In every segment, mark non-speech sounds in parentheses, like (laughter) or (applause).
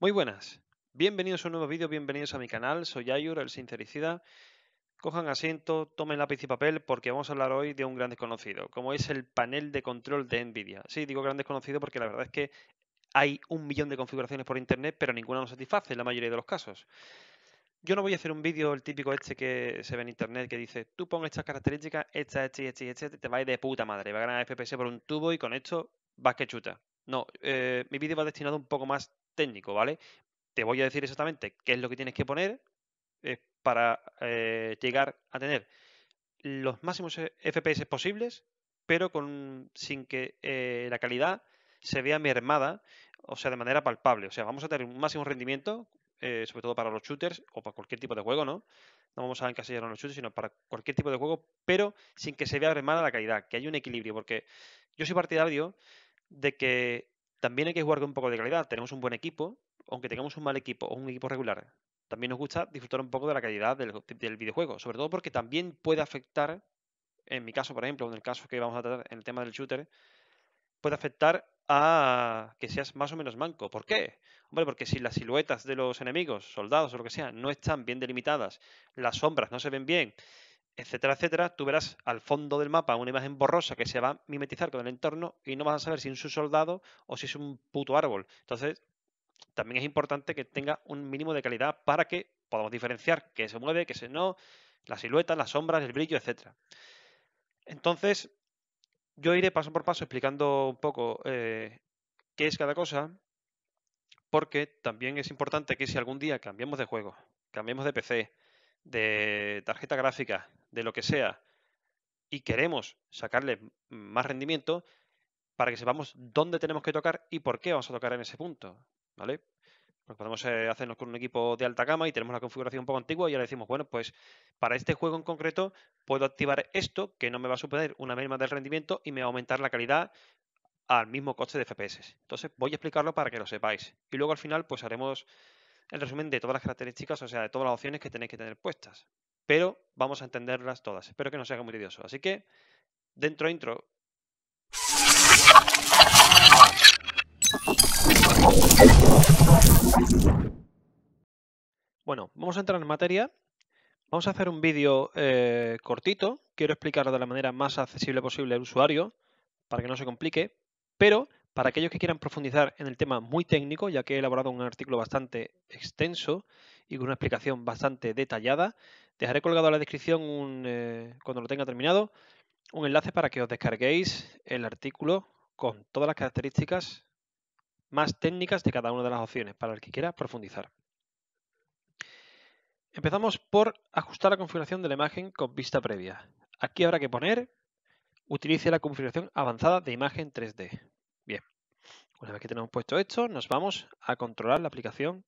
Muy buenas, bienvenidos a un nuevo vídeo, bienvenidos a mi canal, soy Ayur, el sincericida. Cojan asiento, tomen lápiz y papel porque vamos a hablar hoy de un gran desconocido, como es el panel de control de Nvidia. Sí, digo gran desconocido porque la verdad es que hay un millón de configuraciones por internet, pero ninguna nos satisface en la mayoría de los casos. Yo no voy a hacer un vídeo, el típico este que se ve en internet, que dice, tú pon estas características, estas, estas, estas, estas, te vais de puta madre, va a ganar FPS por un tubo y con esto vas que chuta. No, eh, mi vídeo va destinado un poco más técnico, ¿vale? Te voy a decir exactamente qué es lo que tienes que poner eh, para eh, llegar a tener los máximos e-, FPS posibles, pero con, sin que eh, la calidad se vea mermada, o sea, de manera palpable. O sea, vamos a tener un máximo rendimiento, sobre todo para los shooters o para cualquier tipo de juego, ¿no? No vamos a encasillar en los shooters, sino para cualquier tipo de juego, pero sin que se vea mermada la calidad, que haya un equilibrio, porque yo soy partidario de que también hay que jugar con un poco de calidad. Tenemos un buen equipo, aunque tengamos un mal equipo o un equipo regular. También nos gusta disfrutar un poco de la calidad del, videojuego, sobre todo porque también puede afectar, en mi caso, por ejemplo, en el caso que vamos a tratar en el tema del shooter, puede afectar a que seas más o menos manco. ¿Por qué? porque si las siluetas de los enemigos, soldados o lo que sea, no están bien delimitadas, las sombras no se ven bien etcétera, etcétera, tú verás al fondo del mapa una imagen borrosa que se va a mimetizar con el entorno y no vas a saber si es un soldado o si es un puto árbol. Entonces, también es importante que tenga un mínimo de calidad para que podamos diferenciar qué se mueve, qué se no, las silueta, las sombras, el brillo, etcétera. Entonces, yo iré paso por paso explicando un poco eh, qué es cada cosa, porque también es importante que si algún día cambiemos de juego, cambiemos de PC, de tarjeta gráfica, de lo que sea, y queremos sacarle más rendimiento para que sepamos dónde tenemos que tocar y por qué vamos a tocar en ese punto, ¿vale? podemos eh, hacernos con un equipo de alta gama y tenemos la configuración un poco antigua y ahora decimos, bueno, pues para este juego en concreto puedo activar esto que no me va a suponer una mínima del rendimiento y me va a aumentar la calidad al mismo coste de FPS. Entonces voy a explicarlo para que lo sepáis. Y luego al final pues haremos el resumen de todas las características, o sea, de todas las opciones que tenéis que tener puestas. Pero vamos a entenderlas todas. Espero que no sea muy tedioso. Así que, dentro intro. Bueno, vamos a entrar en materia. Vamos a hacer un vídeo eh, cortito. Quiero explicarlo de la manera más accesible posible al usuario para que no se complique. Pero para aquellos que quieran profundizar en el tema muy técnico, ya que he elaborado un artículo bastante extenso y con una explicación bastante detallada, dejaré colgado en la descripción, un, eh, cuando lo tenga terminado, un enlace para que os descarguéis el artículo con todas las características más técnicas de cada una de las opciones, para el que quiera profundizar. Empezamos por ajustar la configuración de la imagen con vista previa. Aquí habrá que poner, utilice la configuración avanzada de imagen 3D. Una vez que tenemos puesto esto, nos vamos a controlar la aplicación,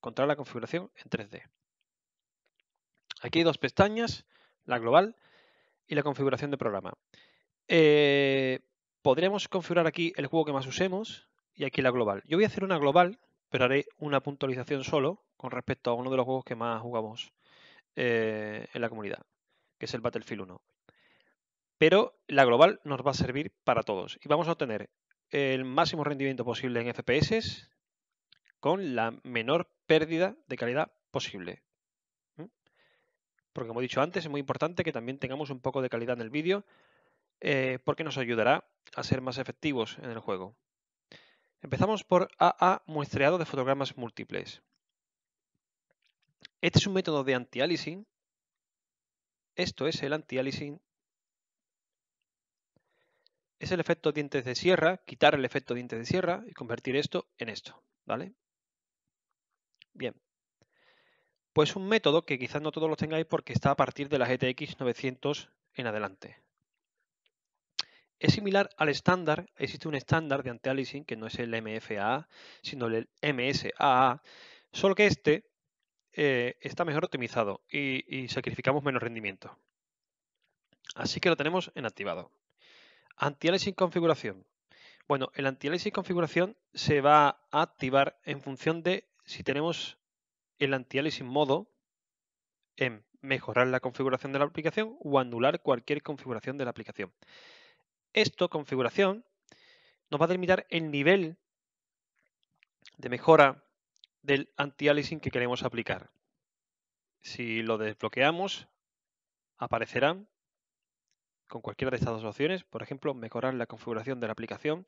controlar la configuración en 3D. Aquí hay dos pestañas, la global y la configuración de programa. Eh, podríamos configurar aquí el juego que más usemos y aquí la global. Yo voy a hacer una global, pero haré una puntualización solo con respecto a uno de los juegos que más jugamos eh, en la comunidad, que es el Battlefield 1. Pero la global nos va a servir para todos y vamos a obtener el máximo rendimiento posible en FPS con la menor pérdida de calidad posible. Porque como he dicho antes, es muy importante que también tengamos un poco de calidad en el vídeo eh, porque nos ayudará a ser más efectivos en el juego. Empezamos por AA muestreado de fotogramas múltiples. Este es un método de anti-aliasing. Esto es el anti-aliasing es el efecto dientes de sierra, quitar el efecto dientes de sierra y convertir esto en esto, ¿vale? Bien. Pues un método que quizás no todos lo tengáis porque está a partir de la GTX 900 en adelante. Es similar al estándar, existe un estándar de anti que no es el MFAA, sino el MSAA, solo que este eh, está mejor optimizado y sacrificamos menos rendimiento. Así que lo tenemos en activado. Anti-aliasing configuración. Bueno, el anti-aliasing configuración se va a activar en función de si tenemos el anti-aliasing modo en mejorar la configuración de la aplicación o anular cualquier configuración de la aplicación. Esto, configuración, nos va a delimitar el nivel de mejora del anti-aliasing que queremos aplicar. Si lo desbloqueamos, aparecerán con cualquiera de estas dos opciones, por ejemplo, mejorar la configuración de la aplicación,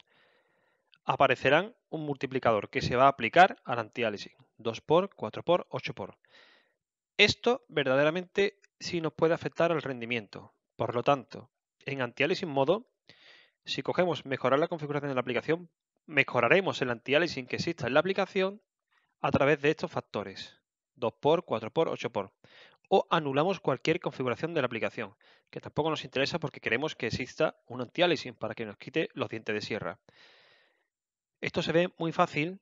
aparecerán un multiplicador que se va a aplicar al antiálisis. 2x, 4x, 8x. Esto verdaderamente sí nos puede afectar al rendimiento. Por lo tanto, en antiálisis modo, si cogemos mejorar la configuración de la aplicación, mejoraremos el antiálisis que exista en la aplicación a través de estos factores, 2x, 4x, 8x o anulamos cualquier configuración de la aplicación, que tampoco nos interesa porque queremos que exista un anti para que nos quite los dientes de sierra. Esto se ve muy fácil,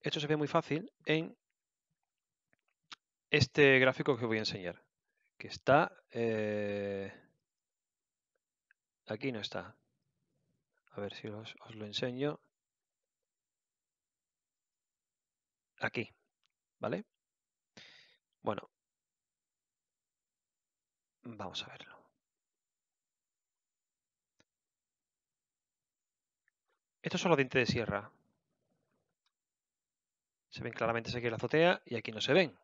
esto se ve muy fácil en este gráfico que voy a enseñar, que está... Eh, aquí no está. A ver si os lo enseño. Aquí, ¿vale? Bueno, Vamos a verlo. Estos son los dientes de sierra. Se ven claramente aquí en la azotea y aquí no se ven.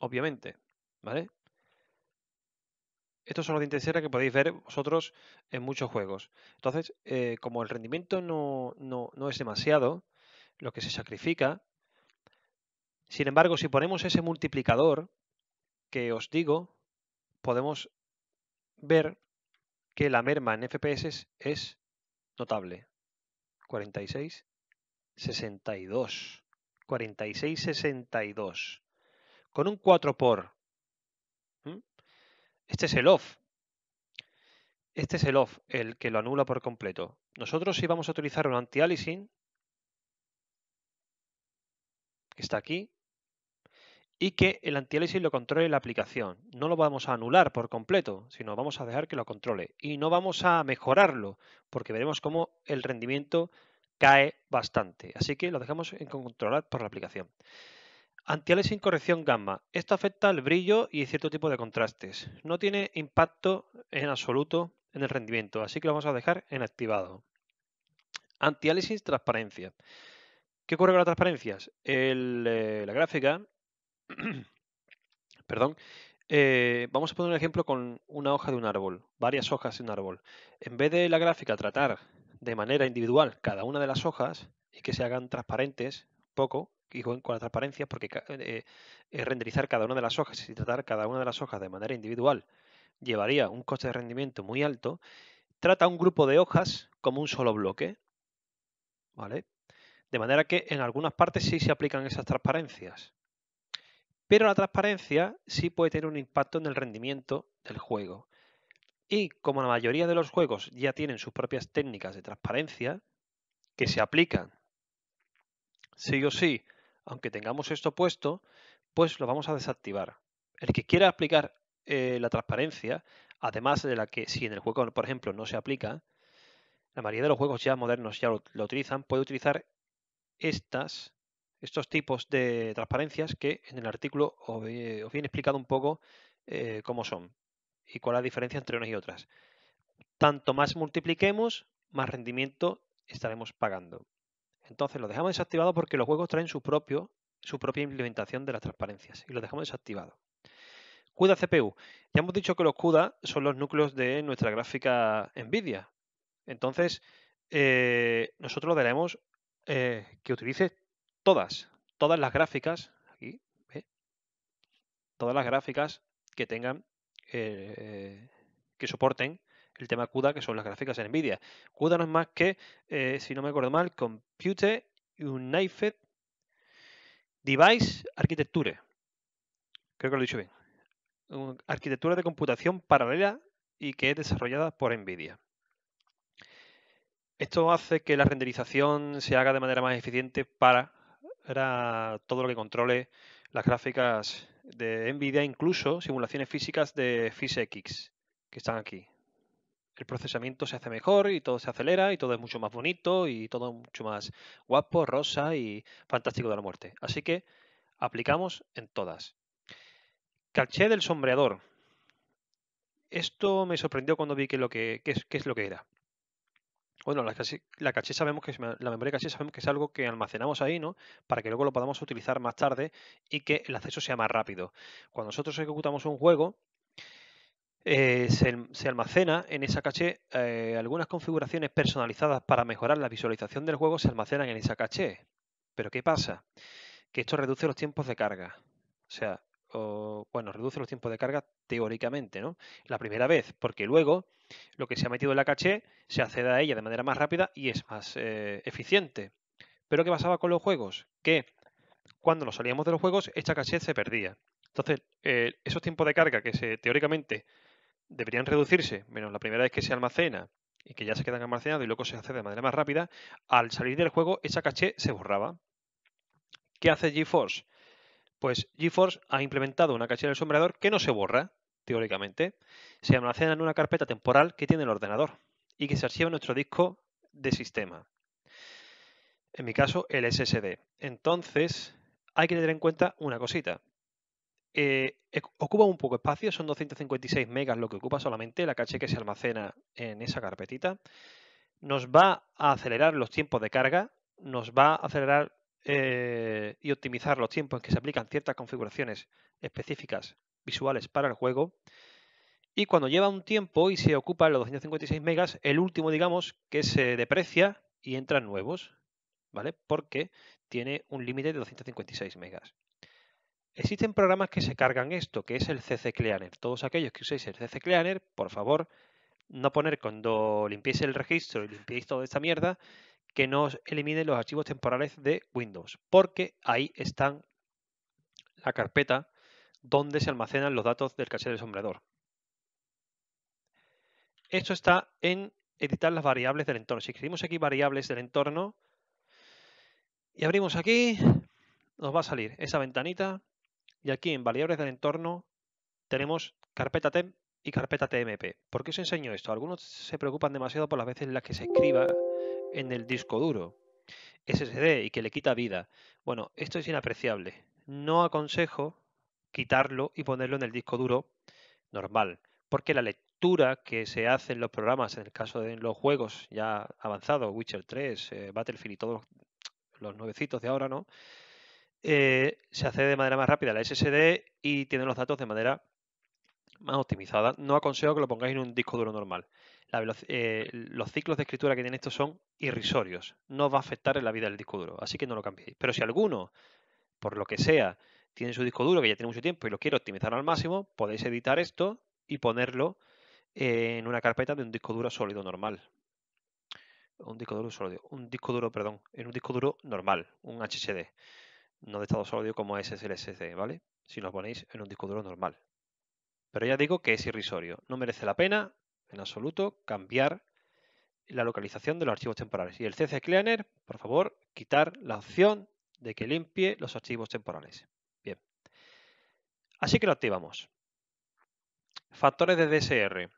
Obviamente, ¿vale? Estos son los dientes de sierra que podéis ver vosotros en muchos juegos. Entonces, eh, como el rendimiento no, no es demasiado, lo que se sacrifica, sin embargo, si ponemos ese multiplicador, que os digo, podemos ver que la merma en FPS es notable. 46, 62. 46, 62. Con un 4 por. Este es el off. Este es el off, el que lo anula por completo. Nosotros si vamos a utilizar un anti-aliasing, que está aquí, y que el antiálisis lo controle la aplicación. No lo vamos a anular por completo, sino vamos a dejar que lo controle. Y no vamos a mejorarlo, porque veremos cómo el rendimiento cae bastante. Así que lo dejamos en controlar por la aplicación. Antiálisis, corrección gamma. Esto afecta al brillo y cierto tipo de contrastes. No tiene impacto en absoluto en el rendimiento, así que lo vamos a dejar en activado. antiálisis transparencia. ¿Qué ocurre con las transparencias? Eh, la gráfica (clears throat) Perdón. Eh, vamos a poner un ejemplo con una hoja de un árbol, varias hojas de un árbol. En vez de la gráfica tratar de manera individual cada una de las hojas y que se hagan transparentes poco y con la transparencia, porque eh, eh, renderizar cada una de las hojas y tratar cada una de las hojas de manera individual llevaría un coste de rendimiento muy alto, trata un grupo de hojas como un solo bloque. ¿Vale? De manera que en algunas partes sí se aplican esas transparencias. Pero la transparencia sí puede tener un impacto en el rendimiento del juego. Y como la mayoría de los juegos ya tienen sus propias técnicas de transparencia que se aplican sí o sí, aunque tengamos esto puesto, pues lo vamos a desactivar. El que quiera aplicar eh, la transparencia, además de la que si en el juego, por ejemplo, no se aplica, la mayoría de los juegos ya modernos ya lo, lo utilizan, puede utilizar estas estos tipos de transparencias que en el artículo os, he explicado un poco eh, cómo son y cuál es la diferencia entre unas y otras. Tanto más multipliquemos, más rendimiento estaremos pagando. Entonces lo dejamos desactivado porque los juegos traen su, propio, su propia implementación de las transparencias y lo dejamos desactivado. CUDA CPU. Ya hemos dicho que los CUDA son los núcleos de nuestra gráfica NVIDIA. Entonces, eh, nosotros lo daremos eh, que utilice todas, todas las gráficas, aquí, todas las gráficas que tengan, eh, que soporten el tema CUDA, que son las gráficas en NVIDIA. CUDA no es más que, eh, si no me acuerdo mal, Computer United Device Architecture. Creo que lo he dicho bien. Arquitectura de computación paralela y que es desarrollada por NVIDIA. Esto hace que la renderización se haga de manera más eficiente para era todo lo que controle las gráficas de NVIDIA, incluso simulaciones físicas de PhysX, que están aquí. El procesamiento se hace mejor y todo se acelera y todo es mucho más bonito y todo mucho más guapo, rosa y fantástico de la muerte. Así que aplicamos en todas. Caché del sombreador. Esto me sorprendió cuando vi qué que, que que es lo que era. Bueno, la caché, sabemos que es, la memoria caché sabemos que es algo que almacenamos ahí, ¿no? Para que luego lo podamos utilizar más tarde y que el acceso sea más rápido. Cuando nosotros ejecutamos un juego, eh, se, almacena en esa caché eh, algunas configuraciones personalizadas para mejorar la visualización del juego se almacenan en esa caché. Pero ¿qué pasa? Que esto reduce los tiempos de carga. O sea, bueno, reduce los tiempos de carga teóricamente, ¿no? La primera vez, porque luego lo que se ha metido en la caché se accede a ella de manera más rápida y es más eh, eficiente. Pero ¿qué pasaba con los juegos? Que cuando nos salíamos de los juegos, esta caché se perdía. Entonces, eh, esos tiempos de carga que se teóricamente deberían reducirse, menos la primera vez que se almacena y que ya se quedan almacenados y luego se hace de manera más rápida, al salir del juego esa caché se borraba. ¿Qué hace GeForce? Pues GeForce ha implementado una caché en el sombreador que no se borra, teóricamente. Se almacena en una carpeta temporal que tiene el ordenador y que se archiva en nuestro disco de sistema. En mi caso, el SSD. Entonces, hay que tener en cuenta una cosita. Eh, ocupa un poco de espacio, son 256 megas lo que ocupa solamente la caché que se almacena en esa carpetita. Nos va a acelerar los tiempos de carga, nos va a acelerar eh, y optimizar los tiempos en que se aplican ciertas configuraciones específicas visuales para el juego. Y cuando lleva un tiempo y se ocupa los 256 megas, el último, digamos, que se deprecia y entran nuevos, ¿vale? Porque tiene un límite de 256 megas. Existen programas que se cargan esto, que es el CC Cleaner. Todos aquellos que uséis el CC Cleaner, por favor, no poner cuando limpiéis el registro y limpiéis toda esta mierda, que nos elimine los archivos temporales de Windows, porque ahí están la carpeta donde se almacenan los datos del caché del sombreador. Esto está en editar las variables del entorno. Si escribimos aquí variables del entorno y abrimos aquí, nos va a salir esa ventanita y aquí en variables del entorno tenemos carpeta temp y carpeta TMP. ¿Por qué os enseño esto? Algunos se preocupan demasiado por las veces en las que se escriba en el disco duro SSD y que le quita vida. Bueno, esto es inapreciable. No aconsejo quitarlo y ponerlo en el disco duro normal, porque la lectura que se hace en los programas, en el caso de los juegos ya avanzados, Witcher 3, eh, Battlefield y todos los, nuevecitos de ahora, ¿no? Eh, se hace de manera más rápida la SSD y tiene los datos de manera más optimizada. No aconsejo que lo pongáis en un disco duro normal. Eh, los ciclos de escritura que tiene esto son irrisorios. No va a afectar en la vida del disco duro, así que no lo cambiéis. Pero si alguno, por lo que sea, tiene su disco duro que ya tiene mucho tiempo y lo quiere optimizar al máximo, podéis editar esto y ponerlo eh, en una carpeta de un disco duro sólido normal. Un disco duro sólido, un disco duro, perdón, en un disco duro normal, un HSD, no de estado sólido como ¿vale? Si lo ponéis en un disco duro normal, pero ya digo que es irrisorio. No merece la pena, en absoluto, cambiar la localización de los archivos temporales. Y el CC Cleaner, por favor, quitar la opción de que limpie los archivos temporales. Bien. Así que lo activamos. Factores de DSR.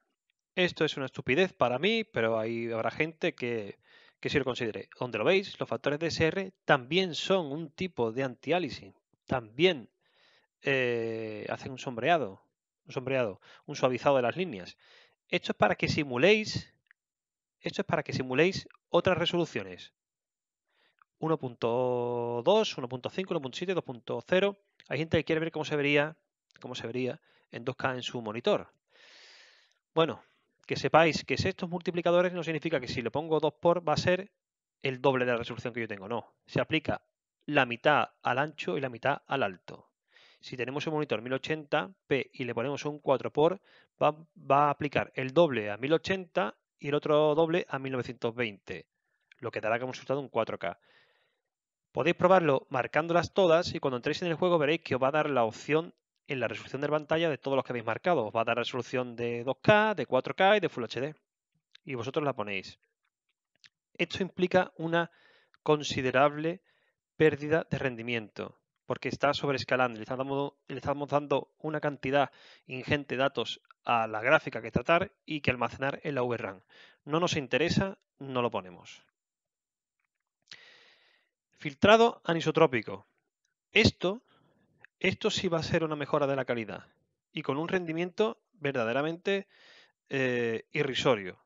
Esto es una estupidez para mí, pero ahí habrá gente que, sí lo considere. Donde lo veis, los factores de DSR también son un tipo de antiálisis. También eh, hacen un sombreado sombreado, un suavizado de las líneas. Esto es para que simuléis, esto es para que simuléis otras resoluciones. 1.2, 1.5, 1.7, 2.0. Hay gente que quiere ver cómo se vería, cómo se vería en 2K en su monitor. Bueno, que sepáis que estos multiplicadores no significa que si le pongo 2 por va a ser el doble de la resolución que yo tengo, no. Se aplica la mitad al ancho y la mitad al alto si tenemos un monitor 1080p y le ponemos un 4 por, va, a aplicar el doble a 1080 y el otro doble a 1920, lo que dará como resultado un 4K. Podéis probarlo marcándolas todas y cuando entréis en el juego veréis que os va a dar la opción en la resolución de pantalla de todos los que habéis marcado. Os va a dar resolución de 2K, de 4K y de Full HD. Y vosotros la ponéis. Esto implica una considerable pérdida de rendimiento porque está sobreescalando, le estamos, le estamos dando una cantidad ingente de datos a la gráfica que tratar y que almacenar en la VRAM. No nos interesa, no lo ponemos. Filtrado anisotrópico. Esto, esto sí va a ser una mejora de la calidad y con un rendimiento verdaderamente eh, irrisorio.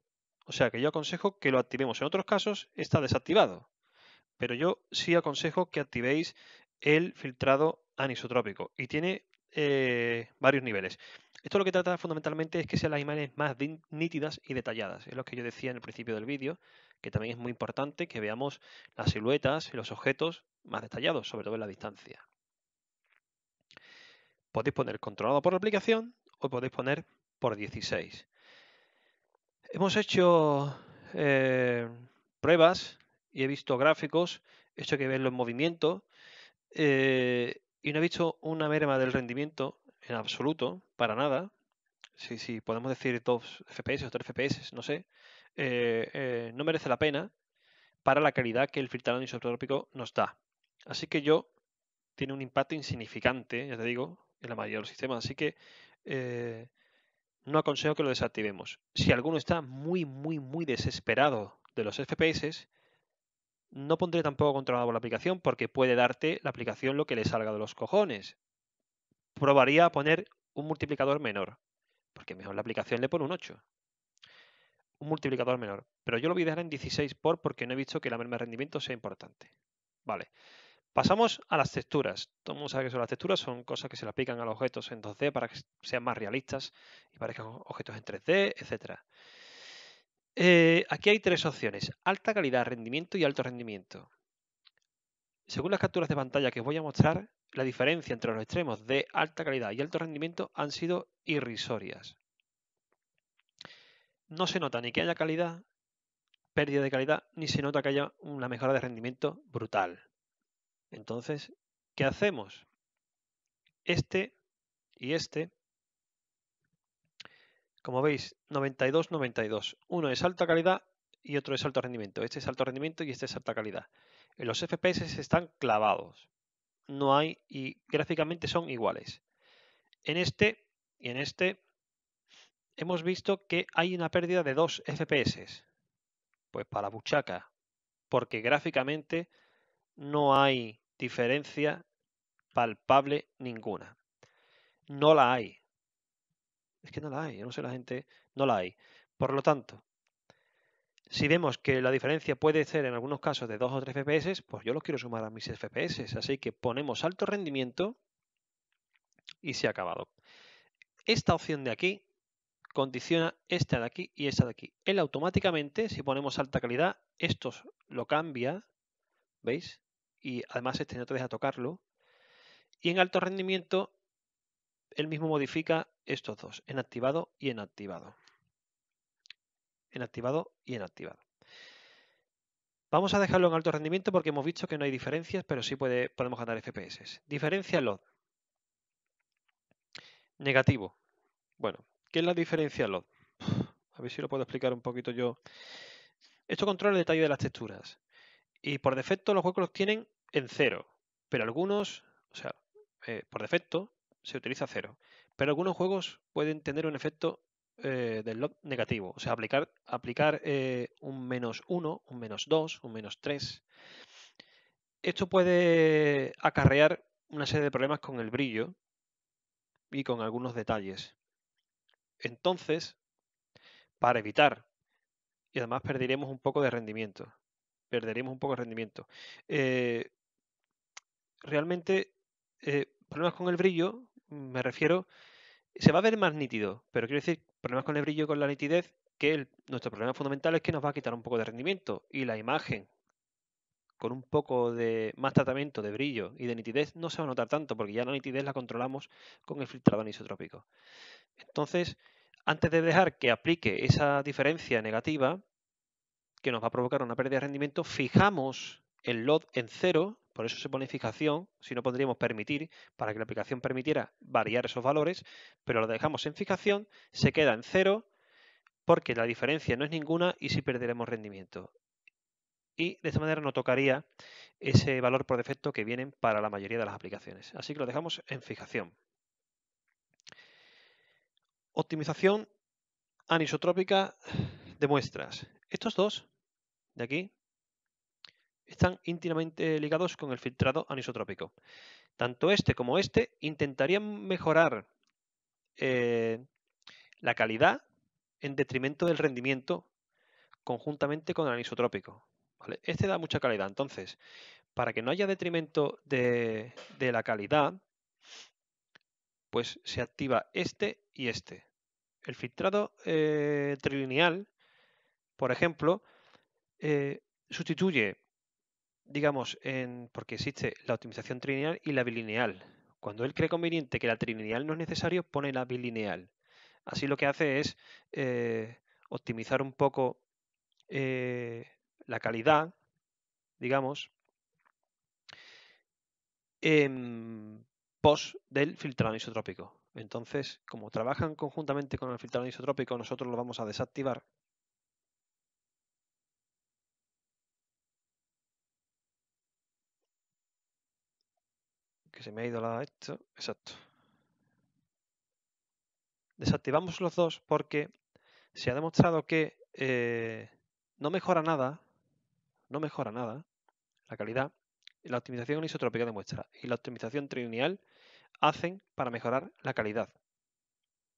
O sea que yo aconsejo que lo activemos. En otros casos está desactivado, pero yo sí aconsejo que activéis el filtrado anisotrópico y tiene eh, varios niveles. Esto lo que trata fundamentalmente es que sean las imágenes más nítidas y detalladas. Es lo que yo decía en el principio del vídeo, que también es muy importante que veamos las siluetas y los objetos más detallados, sobre todo en la distancia. Podéis poner controlado por la aplicación o podéis poner por 16. Hemos hecho eh, pruebas y he visto gráficos, esto hecho que ven los movimientos eh, y no he visto una merma del rendimiento en absoluto, para nada. si sí, podemos decir dos FPS o 3 FPS, no sé. Eh, eh, no merece la pena para la calidad que el filtrado isotrópico nos da. Así que yo tiene un impacto insignificante, ya te digo, en la mayoría de los sistemas. Así que no aconsejo que lo desactivemos. Si alguno está muy, muy, muy desesperado de los FPS, no pondré tampoco controlado por la aplicación porque puede darte la aplicación lo que le salga de los cojones. Probaría a poner un multiplicador menor, porque mejor la aplicación le pone un 8. Un multiplicador menor. Pero yo lo voy a dejar en 16 por porque no he visto que la merma de rendimiento sea importante. Vale. Pasamos a las texturas. Todo el mundo sabe que son las texturas, son cosas que se le aplican a los objetos en 2D para que sean más realistas y parezcan objetos en 3D, etcétera. Eh, aquí hay tres opciones, alta calidad, rendimiento y alto rendimiento. Según las capturas de pantalla que os voy a mostrar, la diferencia entre los extremos de alta calidad y alto rendimiento han sido irrisorias. No se nota ni que haya calidad, pérdida de calidad, ni se nota que haya una mejora de rendimiento brutal. Entonces, ¿qué hacemos? Este y este como veis, 92-92. Uno es alta calidad y otro es alto rendimiento. Este es alto rendimiento y este es alta calidad. Los FPS están clavados. No hay y gráficamente son iguales. En este y en este hemos visto que hay una pérdida de dos FPS. Pues para Buchaca, porque gráficamente no hay diferencia palpable ninguna. No la hay. Es que no la hay, yo no sé la gente, no la hay. Por lo tanto, si vemos que la diferencia puede ser en algunos casos de 2 o 3 FPS, pues yo los quiero sumar a mis FPS. Así que ponemos alto rendimiento y se ha acabado. Esta opción de aquí condiciona esta de aquí y esta de aquí. Él automáticamente, si ponemos alta calidad, esto lo cambia, ¿veis? Y además este no te deja tocarlo. Y en alto rendimiento él mismo modifica estos dos, en activado y en activado. En activado y en activado. Vamos a dejarlo en alto rendimiento porque hemos visto que no hay diferencias, pero sí podemos ganar FPS. Diferencia LOD. Negativo. Bueno, ¿qué es la diferencia LOD? A ver si lo puedo explicar un poquito yo. Esto controla el detalle de las texturas. Y por defecto los huecos los tienen en cero. Pero algunos, o sea, eh, por defecto, se utiliza cero, pero algunos juegos pueden tener un efecto eh, del log negativo, o sea, aplicar, aplicar eh, un menos 1, un menos 2, un menos 3. Esto puede acarrear una serie de problemas con el brillo y con algunos detalles. Entonces, para evitar, y además perderemos un poco de rendimiento, perderemos un poco de rendimiento. Eh, realmente, problemas con el brillo me refiero, se va a ver más nítido, pero quiero decir, problemas con el brillo y con la nitidez, que nuestro problema fundamental es que nos va a quitar un poco de rendimiento y la imagen con un poco de más tratamiento de brillo y de nitidez no se va a notar tanto porque ya la nitidez la controlamos con el filtrado anisotrópico. Entonces, antes de dejar que aplique esa diferencia negativa que nos va a provocar una pérdida de rendimiento, fijamos el LOD en cero por eso se pone fijación si no podríamos permitir, para que la aplicación permitiera variar esos valores, pero lo dejamos en fijación, se queda en cero, porque la diferencia no es ninguna y sí perderemos rendimiento. Y de esta manera no tocaría ese valor por defecto que vienen para la mayoría de las aplicaciones. Así que lo dejamos en fijación. Optimización anisotrópica de muestras. Estos dos de aquí están íntimamente ligados con el filtrado anisotrópico. Tanto este como este intentarían mejorar eh, la calidad en detrimento del rendimiento conjuntamente con el anisotrópico. Este da mucha calidad, entonces, para que no haya detrimento de, la calidad, pues se activa este y este. El filtrado eh, trilineal, por ejemplo, eh, sustituye digamos, en, porque existe la optimización trilineal y la bilineal. Cuando él cree conveniente que la trilineal no es necesario, pone la bilineal. Así lo que hace es eh, optimizar un poco eh, la calidad, digamos, post pos del filtrado isotrópico. Entonces, como trabajan conjuntamente con el filtrado isotrópico, nosotros lo vamos a desactivar Que se me ha ido la esto. Exacto. Desactivamos los dos porque se ha demostrado que eh, no mejora nada, no mejora nada la calidad, la optimización isotrópica demuestra y la optimización triunial hacen para mejorar la calidad.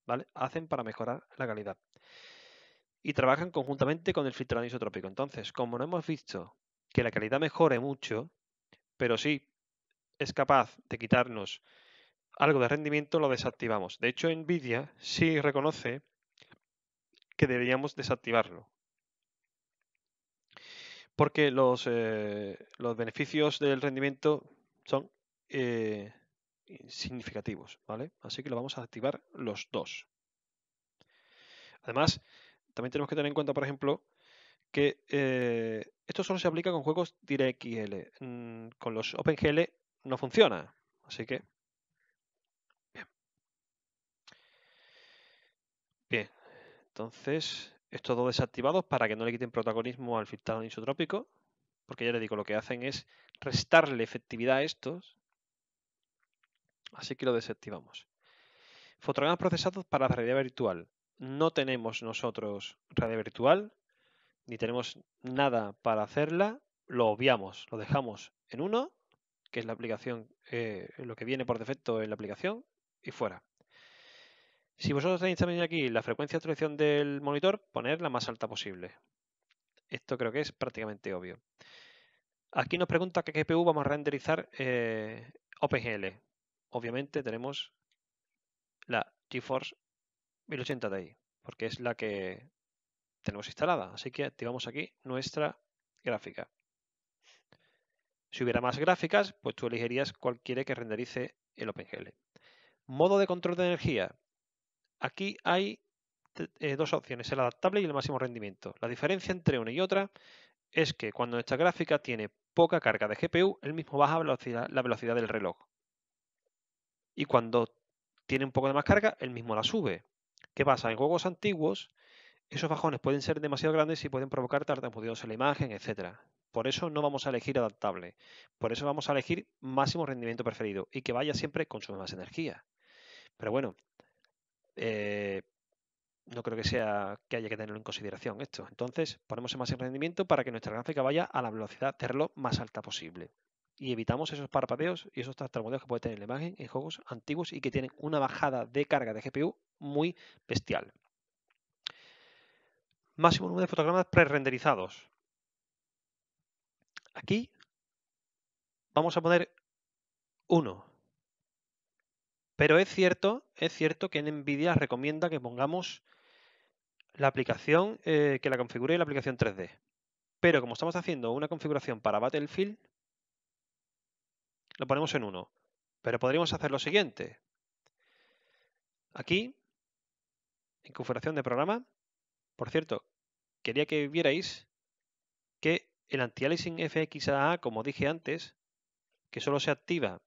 ¿Vale? Hacen para mejorar la calidad. Y trabajan conjuntamente con el filtrado anisotrópico Entonces, como no hemos visto que la calidad mejore mucho, pero sí es capaz de quitarnos algo de rendimiento, lo desactivamos. De hecho, Nvidia sí reconoce que deberíamos desactivarlo. Porque los, eh, los beneficios del rendimiento son eh, significativos, ¿vale? Así que lo vamos a activar los dos. Además, también tenemos que tener en cuenta, por ejemplo, que eh, esto solo se aplica con juegos DirectXL. Mm, con los OpenGL no funciona. Así que... Bien. Entonces, estos dos desactivados para que no le quiten protagonismo al filtrado isotrópico. Porque ya le digo, lo que hacen es restarle efectividad a estos. Así que lo desactivamos. Fotogramas procesados para realidad virtual. No tenemos nosotros realidad virtual, ni tenemos nada para hacerla. Lo obviamos, lo dejamos en uno que es la aplicación, eh, lo que viene por defecto en la aplicación, y fuera. Si vosotros tenéis también aquí la frecuencia de actualización del monitor, poner la más alta posible. Esto creo que es prácticamente obvio. Aquí nos pregunta qué GPU vamos a renderizar eh, OpenGL. Obviamente tenemos la GeForce 1080 ahí porque es la que tenemos instalada. Así que activamos aquí nuestra gráfica. Si hubiera más gráficas, pues tú elegirías cualquiera que renderice el OpenGL. Modo de control de energía. Aquí hay eh, dos opciones, el adaptable y el máximo rendimiento. La diferencia entre una y otra es que cuando esta gráfica tiene poca carga de GPU, el mismo baja la velocidad del reloj. Y cuando tiene un poco de más carga, el mismo la sube. ¿Qué pasa? En juegos antiguos, esos bajones pueden ser demasiado grandes y pueden provocar tartamudeos en la imagen, etc. Por eso no vamos a elegir adaptable. Por eso vamos a elegir máximo rendimiento preferido y que vaya siempre consume más energía. Pero bueno, eh, no creo que sea que haya que tenerlo en consideración esto. Entonces, ponemos el máximo rendimiento para que nuestra gráfica vaya a la velocidad de reloj más alta posible. Y evitamos esos parpadeos y esos tartamudeos que puede tener la imagen en juegos antiguos y que tienen una bajada de carga de GPU muy bestial. Máximo número de fotogramas pre-renderizados. Aquí vamos a poner 1. Pero es cierto, es cierto que NVIDIA recomienda que pongamos la aplicación, eh, que la configure la aplicación 3D. Pero como estamos haciendo una configuración para Battlefield, lo ponemos en 1. Pero podríamos hacer lo siguiente. Aquí, en configuración de programa, por cierto, quería que vierais que el anti-aliasing FXAA, como dije antes, que solo se activa,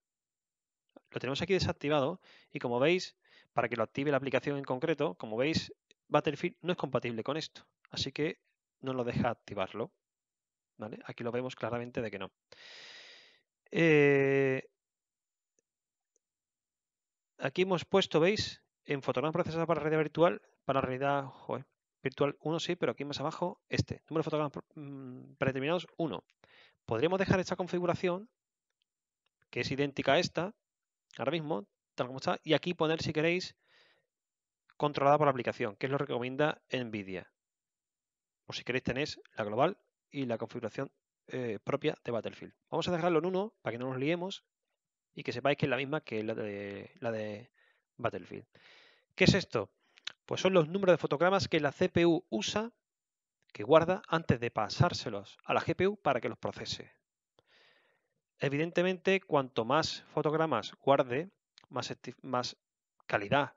lo tenemos aquí desactivado y como veis, para que lo active la aplicación en concreto, como veis, Battlefield no es compatible con esto, así que no lo deja activarlo. ¿Vale? Aquí lo vemos claramente de que no. Eh, aquí hemos puesto, ¿veis? En fotogramas procesada para realidad virtual, para realidad, virtual 1 sí, pero aquí más abajo este. Número de fotogramas mm, predeterminados 1. Podríamos dejar esta configuración, que es idéntica a esta, ahora mismo, tal como está, y aquí poner, si queréis, controlada por la aplicación, que es lo que recomienda NVIDIA. O si queréis tenéis la global y la configuración eh, propia de Battlefield. Vamos a dejarlo en uno para que no nos liemos y que sepáis que es la misma que la de, la de Battlefield. ¿Qué es esto? Pues son los números de fotogramas que la CPU usa, que guarda antes de pasárselos a la GPU para que los procese. Evidentemente, cuanto más fotogramas guarde, más, calidad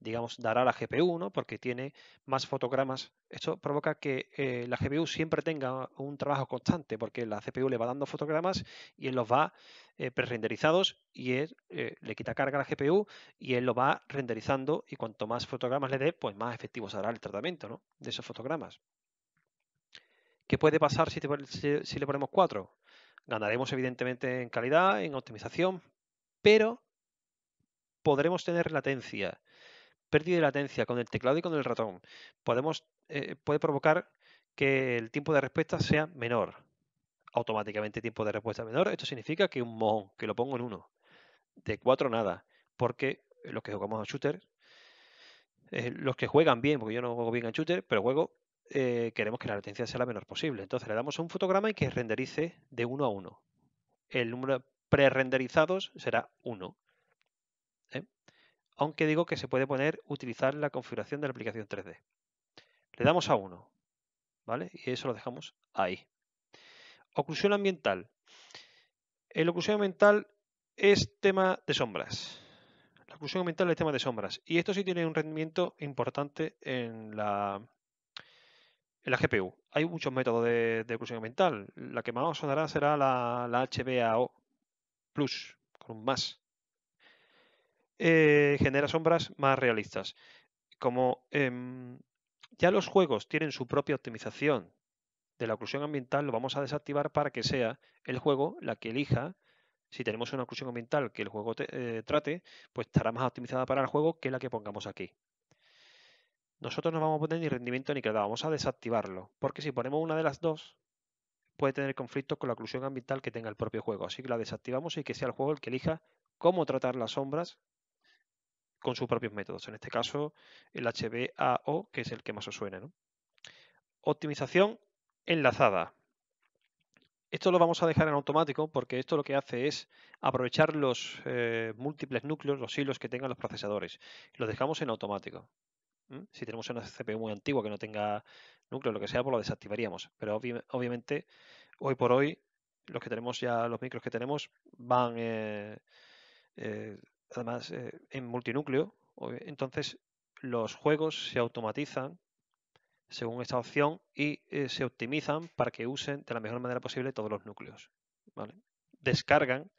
digamos, dará la GPU, ¿no? porque tiene más fotogramas. Esto provoca que eh, la GPU siempre tenga un trabajo constante, porque la CPU le va dando fotogramas y él los va eh, pre-renderizados y él, eh, le quita carga a la GPU y él lo va renderizando y cuanto más fotogramas le dé, pues más efectivo será el tratamiento de esos fotogramas. ¿Qué puede pasar si, si le ponemos 4? Ganaremos evidentemente en calidad, en optimización, pero podremos tener latencia pérdida de latencia con el teclado y con el ratón. Podemos, eh, puede provocar que el tiempo de respuesta sea menor. Automáticamente tiempo de respuesta menor. Esto significa que un mojón, que lo pongo en uno. De cuatro nada. Porque los que jugamos a shooter, eh, los que juegan bien, porque yo no juego bien a shooter, pero juego, eh, queremos que la latencia sea la menor posible. Entonces le damos un fotograma y que renderice de uno a uno. El número pre-renderizados será 1 aunque digo que se puede poner utilizar la configuración de la aplicación 3D. Le damos a 1, ¿vale? Y eso lo dejamos ahí. Oclusión ambiental. El oclusión ambiental es tema de sombras. La oclusión ambiental es tema de sombras. Y esto sí tiene un rendimiento importante en la, en la GPU. Hay muchos métodos de, oclusión ambiental. La que más sonará será la, la HBAO Plus, con un más. Eh, genera sombras más realistas. Como em, ya los juegos tienen su propia optimización de la oclusión ambiental, lo vamos a desactivar para que sea el juego la que elija. Si tenemos una oclusión ambiental que el juego eh, trate, pues estará más optimizada para el juego que la que pongamos aquí. Nosotros no vamos a poner ni rendimiento ni calidad, vamos a desactivarlo, porque si ponemos una de las dos, puede tener conflicto con la oclusión ambiental que tenga el propio juego. Así que la desactivamos y que sea el juego el que elija cómo tratar las sombras con sus propios métodos. En este caso, el HBAO, que es el que más os suena. Optimización enlazada. Esto lo vamos a dejar en automático porque esto lo que hace es aprovechar los eh, múltiples núcleos, los hilos que tengan los procesadores. Lo dejamos en automático. Si tenemos una CPU muy antigua que no tenga núcleo, lo que sea, pues lo desactivaríamos. Pero obviamente, hoy por hoy, los que tenemos ya, los micros que tenemos, van eh, eh, además eh, en multinúcleo. Entonces, los juegos se automatizan según esta opción y eh, se optimizan para que usen de la mejor manera posible todos los núcleos. Descargan,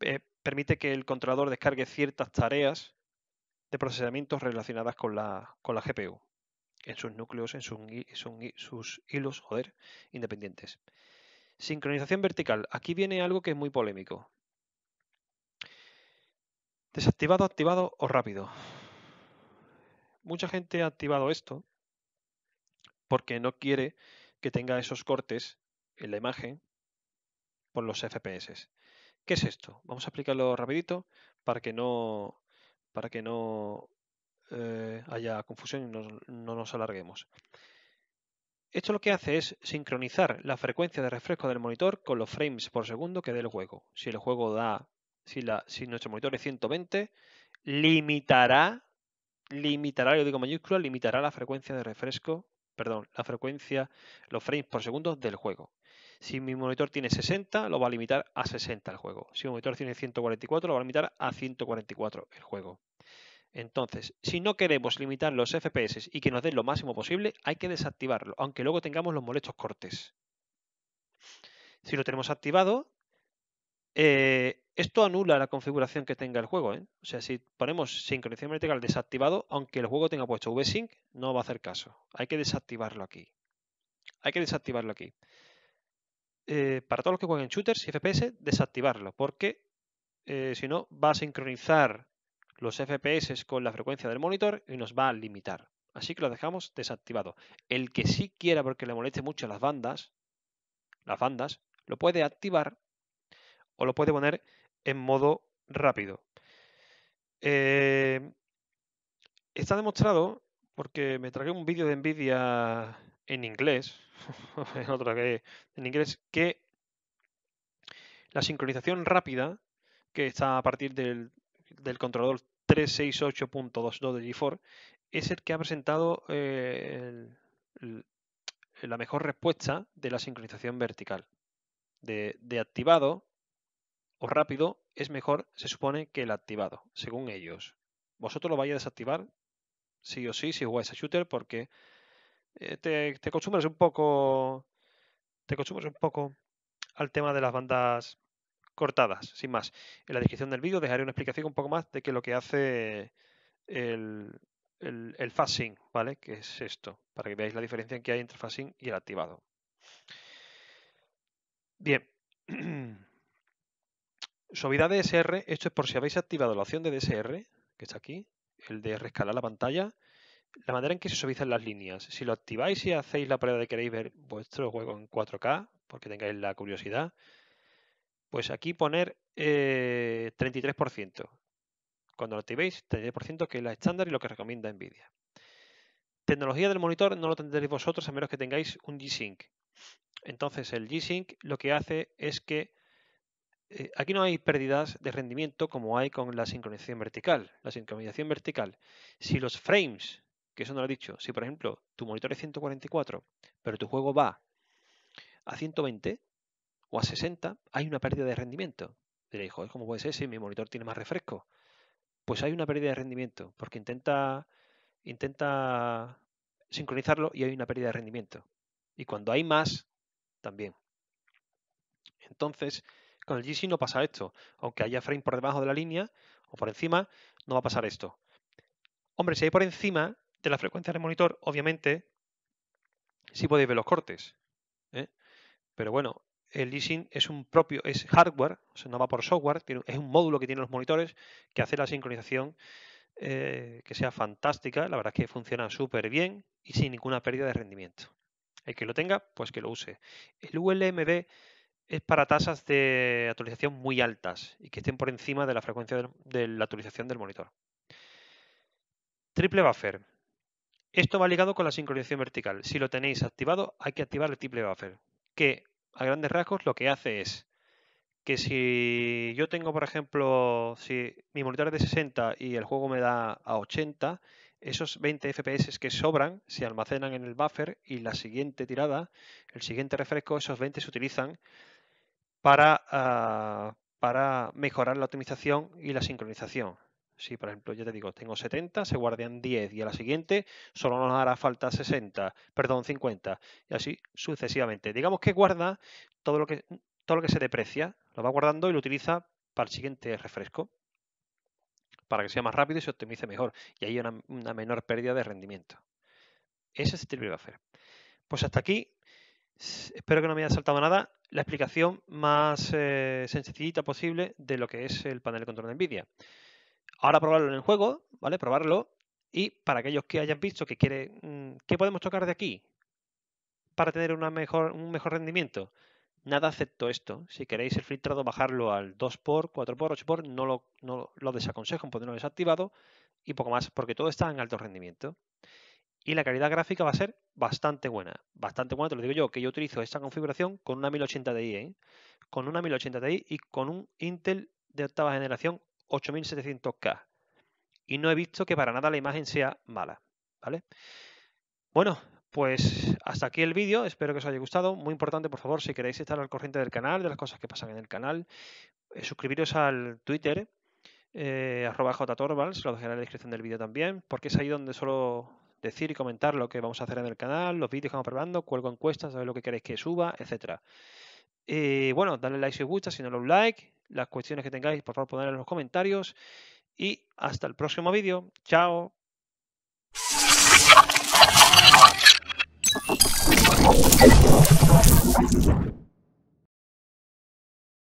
eh, permite que el controlador descargue ciertas tareas de procesamiento relacionadas con la, con la GPU en sus núcleos, en sus, hilos, independientes. Sincronización vertical. Aquí viene algo que es muy polémico. Desactivado, activado o rápido. Mucha gente ha activado esto porque no quiere que tenga esos cortes en la imagen por los FPS. ¿Qué es esto? Vamos a explicarlo rapidito para que no, eh, haya confusión y no, no nos alarguemos. Esto lo que hace es sincronizar la frecuencia de refresco del monitor con los frames por segundo que dé el juego. Si el juego da si, nuestro monitor es 120, limitará, limitará, yo digo mayúscula, limitará la frecuencia de refresco, perdón, la frecuencia, los frames por segundo del juego. Si mi monitor tiene 60, lo va a limitar a 60 el juego. Si mi monitor tiene 144, lo va a limitar a 144 el juego. Entonces, si no queremos limitar los FPS y que nos den lo máximo posible, hay que desactivarlo, aunque luego tengamos los molestos cortes. Si lo tenemos activado, eh, esto anula la configuración que tenga el juego. ¿eh? O sea, si ponemos sincronización vertical desactivado, aunque el juego tenga puesto VSync, no va a hacer caso. Hay que desactivarlo aquí. Hay que desactivarlo aquí. Eh, para todos los que jueguen shooters y FPS, desactivarlo, porque si no, va a sincronizar los FPS con la frecuencia del monitor y nos va a limitar. Así que lo dejamos desactivado. El que sí quiera porque le moleste mucho las bandas, las bandas, lo puede activar o lo puede poner en modo rápido. Em, está demostrado, porque me tragué un vídeo de Nvidia en inglés, (laughs) en otro que en inglés, que la sincronización rápida, que está a partir del, del controlador 368.22 de G4, es el que ha presentado eh, la mejor respuesta de la sincronización vertical. De, de activado o rápido es mejor, se supone, que el activado, según ellos. Vosotros lo vais a desactivar, sí o sí, si jugáis a shooter, porque eh, te, acostumbras un poco. Te acostumbras un poco al tema de las bandas cortadas, sin más. En la descripción del vídeo dejaré una explicación un poco más de qué lo que hace el, el, el ¿vale? Que es esto, para que veáis la diferencia que hay entre el y el activado. Bien. (clears throat) Suavidad DSR, esto es por si habéis activado la opción de DSR, que está aquí, el de rescalar la pantalla, la manera en que se suavizan las líneas. Si lo activáis y hacéis la prueba de que queréis ver vuestro juego en 4K, porque tengáis la curiosidad, pues aquí poner 33%. Eh, Cuando lo activéis, 33% que es la estándar y lo que recomienda NVIDIA. Tecnología del monitor no lo tendréis vosotros a menos que tengáis un G-Sync. Entonces el G-Sync lo que hace es que eh, aquí no hay pérdidas de rendimiento como hay con la sincronización vertical. La sincronización vertical, si los frames, que eso no lo he dicho, si por ejemplo tu monitor es 144, pero tu juego va a 120 o a 60, hay una pérdida de rendimiento. Diréis, joder, ¿cómo puede ser si mi monitor tiene más refresco? Pues hay una pérdida de rendimiento, porque intenta, intenta sincronizarlo y hay una pérdida de rendimiento. Y cuando hay más, también. Entonces, con el G-Sync no pasa esto. Aunque haya frame por debajo de la línea o por encima, no va a pasar esto. Hombre, si hay por encima de la frecuencia del monitor, obviamente sí podéis ver los cortes. ¿eh? Pero bueno, el G-Sync es un propio, es hardware, o sea, no va por software, es un módulo que tienen los monitores que hace la sincronización eh, que sea fantástica. La verdad es que funciona súper bien y sin ninguna pérdida de rendimiento. El que lo tenga, pues que lo use. El ULMB es para tasas de actualización muy altas y que estén por encima de la frecuencia de la actualización del monitor. Triple buffer. Esto va ligado con la sincronización vertical. Si lo tenéis activado, hay que activar el triple buffer, que a grandes rasgos lo que hace es que si yo tengo, por ejemplo, si mi monitor es de 60 y el juego me da a 80, esos 20 FPS que sobran se almacenan en el buffer y la siguiente tirada, el siguiente refresco, esos 20 se utilizan Ah, para, mejorar la optimización y la sincronización. Si, por ejemplo, yo te digo, tengo 70, se guardan 10 y a la siguiente solo nos hará falta 60, perdón, 50 y así sucesivamente. Digamos que guarda todo lo que, todo lo que se deprecia, lo va guardando y lo utiliza para el siguiente refresco, para que sea más rápido y se optimice mejor y hay una, menor pérdida de rendimiento. Ese es el hacer. Pues hasta aquí Espero que no me haya saltado nada. La explicación más eh, sencillita posible de lo que es el panel de control de NVIDIA. Ahora probarlo en el juego, ¿vale? Probarlo. Y para aquellos que hayan visto que quiere, mm, ¿qué podemos tocar de aquí para tener mejor, un mejor rendimiento? Nada excepto esto. Si queréis el filtrado, bajarlo al 2x, 4x, 8x, no lo, no lo desaconsejo ponerlo desactivado y poco más, porque todo está en alto rendimiento y la calidad gráfica va a ser bastante buena. Bastante buena, te lo digo yo, que yo utilizo esta configuración con una 1080 Ti, ¿eh? con una 1080 Ti y con un Intel de octava generación 8700K. Y no he visto que para nada la imagen sea mala, ¿vale? Bueno, pues hasta aquí el vídeo, espero que os haya gustado. Muy importante, por favor, si queréis estar al corriente del canal, de las cosas que pasan en el canal, eh, suscribiros al Twitter, eh, arroba jtorvals, lo dejaré en la descripción del vídeo también, porque es ahí donde solo decir y comentar lo que vamos a hacer en el canal, los vídeos que vamos preparando, cuelgo encuestas, saber lo que queréis que suba, etc. Eh, bueno, dale like si os gusta, si no, un like. Las cuestiones que tengáis, por favor, ponedlas en los comentarios. Y hasta el próximo vídeo. Chao.